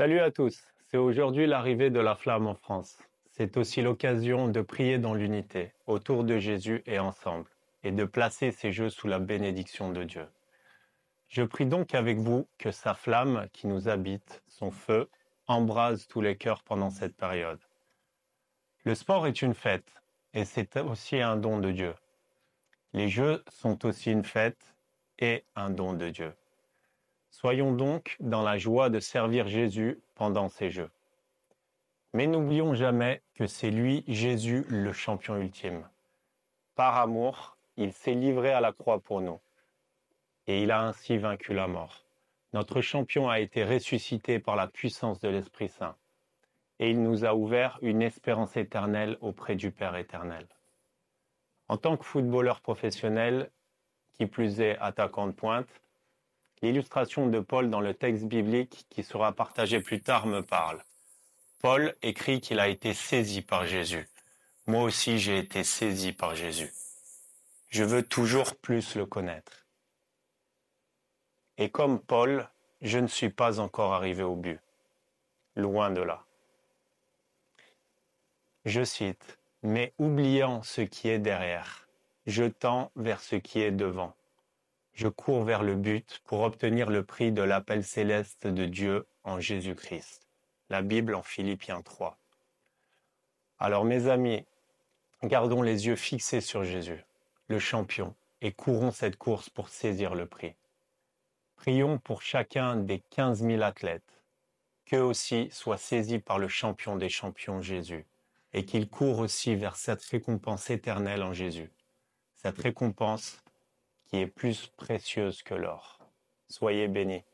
Salut à tous, c'est aujourd'hui l'arrivée de la flamme en France. C'est aussi l'occasion de prier dans l'unité, autour de Jésus et ensemble, et de placer ces jeux sous la bénédiction de Dieu. Je prie donc avec vous que sa flamme qui nous habite, son feu, embrase tous les cœurs pendant cette période. Le sport est une fête, et c'est aussi un don de Dieu. Les jeux sont aussi une fête et un don de Dieu. Soyons donc dans la joie de servir Jésus pendant ces Jeux. Mais n'oublions jamais que c'est lui, Jésus, le champion ultime. Par amour, il s'est livré à la croix pour nous. Et il a ainsi vaincu la mort. Notre champion a été ressuscité par la puissance de l'Esprit Saint. Et il nous a ouvert une espérance éternelle auprès du Père éternel. En tant que footballeur professionnel, qui plus est attaquant de pointe, L'illustration de Paul dans le texte biblique qui sera partagé plus tard me parle. Paul écrit qu'il a été saisi par Jésus. Moi aussi j'ai été saisi par Jésus. Je veux toujours plus le connaître. Et comme Paul, je ne suis pas encore arrivé au but. Loin de là. Je cite, mais oubliant ce qui est derrière, je tends vers ce qui est devant je cours vers le but pour obtenir le prix de l'appel céleste de Dieu en Jésus-Christ. La Bible en Philippiens 3. Alors mes amis, gardons les yeux fixés sur Jésus, le champion, et courons cette course pour saisir le prix. Prions pour chacun des 15 000 athlètes, qu'eux aussi soient saisis par le champion des champions Jésus, et qu'ils courent aussi vers cette récompense éternelle en Jésus. Cette récompense qui est plus précieuse que l'or. Soyez bénis.